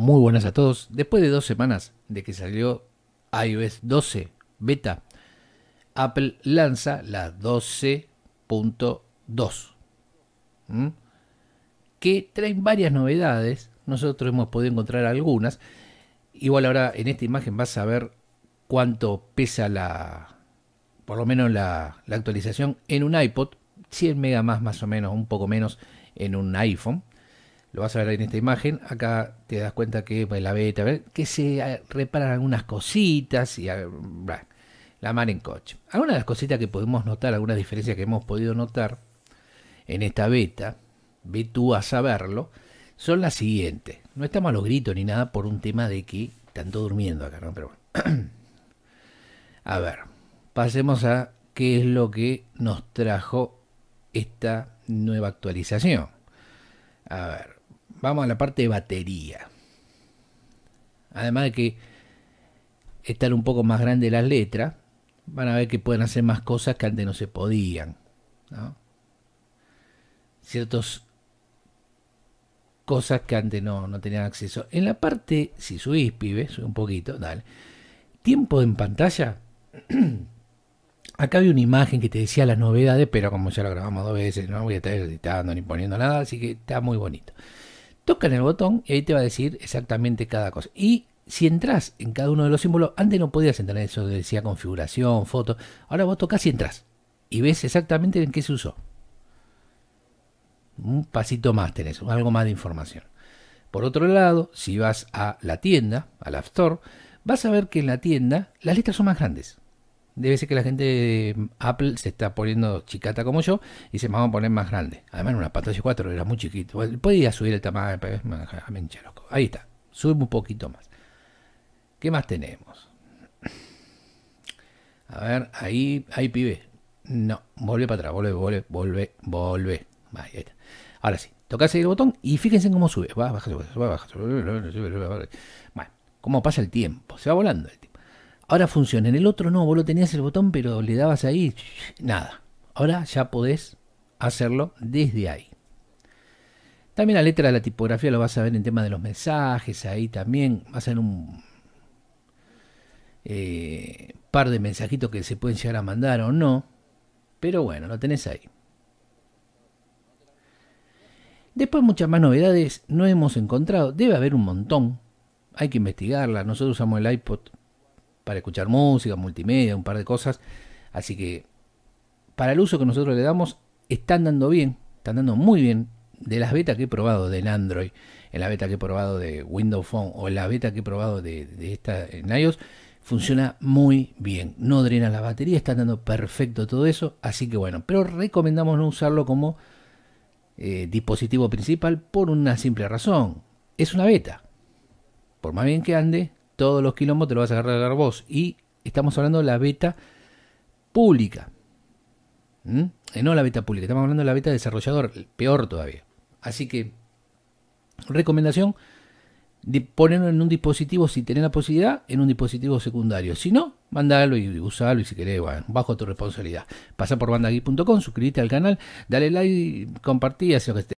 Muy buenas a todos. Después de dos semanas de que salió iOS 12 beta, Apple lanza la 12.2, que traen varias novedades. Nosotros hemos podido encontrar algunas. Igual ahora en esta imagen vas a ver cuánto pesa la, por lo menos la, actualización en un iPod, 100 mega más más o menos, un poco menos en un iPhone lo vas a ver ahí en esta imagen, acá te das cuenta que pues, la beta, ¿ver? que se eh, reparan algunas cositas y la mar en coche. Algunas de las cositas que podemos notar, algunas diferencias que hemos podido notar en esta beta, ve tú a saberlo, son las siguientes. No estamos a los gritos ni nada por un tema de que tanto durmiendo acá, ¿no? Pero bueno. a ver, pasemos a qué es lo que nos trajo esta nueva actualización. A ver, vamos a la parte de batería. Además de que estar un poco más grande las letras, van a ver que pueden hacer más cosas que antes no se podían. ¿no? Ciertos cosas que antes no, no, tenían acceso. En la parte, si subís, pibes, un poquito, dale. Tiempo en pantalla. Acá había una imagen que te decía las novedades, pero como ya lo grabamos dos veces, no voy a estar editando ni poniendo nada, así que está muy bonito toca en el botón y ahí te va a decir exactamente cada cosa. Y si entras en cada uno de los símbolos, antes no podías entrar en eso, decía configuración, foto. Ahora vos tocas y entras y ves exactamente en qué se usó. Un pasito más tenés, algo más de información. Por otro lado, si vas a la tienda, a la App Store, vas a ver que en la tienda las letras son más grandes debe ser que la gente de Apple se está poniendo chicata como yo y se me van a poner más grande. Además, en una pantalla 4 era muy chiquito. Podía subir el tamaño, ah, loco. Ahí está, sube un poquito más. ¿Qué más tenemos? A ver, ahí, ahí pibe. No, vuelve para atrás, vuelve, vuelve, vuelve, vuelve. Ahí Ahora sí, tocas el botón y fíjense cómo sube. Va, baja, baja, sube, Bueno, cómo pasa el tiempo, se va volando el tiempo. Ahora funciona. En el otro no, vos lo tenías el botón, pero le dabas ahí, nada. Ahora ya podés hacerlo desde ahí. También la letra de la tipografía lo vas a ver en tema de los mensajes, ahí también vas a ver un eh, par de mensajitos que se pueden llegar a mandar o no, pero bueno, lo tenés ahí. Después muchas más novedades no hemos encontrado, debe haber un montón, hay que investigarla, nosotros usamos el iPod para escuchar música, multimedia, un par de cosas. Así que para el uso que nosotros le damos, está andando bien, están dando muy bien. De las betas que he probado del Android, en la beta que he probado de Windows Phone o en la beta que he probado de, esta en iOS, funciona muy bien. No drena la batería, está dando perfecto todo eso. Así que bueno, pero recomendamos no usarlo como eh, dispositivo principal por una simple razón. Es una beta. Por más bien que ande, todos los quilombos te lo vas a agarrar vos. Y estamos hablando de la beta pública. ¿Mm? Eh, no la beta pública, estamos hablando de la beta desarrollador, peor todavía. Así que, recomendación, de ponerlo en un dispositivo, si tenés la posibilidad, en un dispositivo secundario. Si no, mandalo y usalo y si querés, bueno, bajo tu responsabilidad. Pasa por bandagui.com, suscríbete al canal, dale like, compartí, hacia que esté.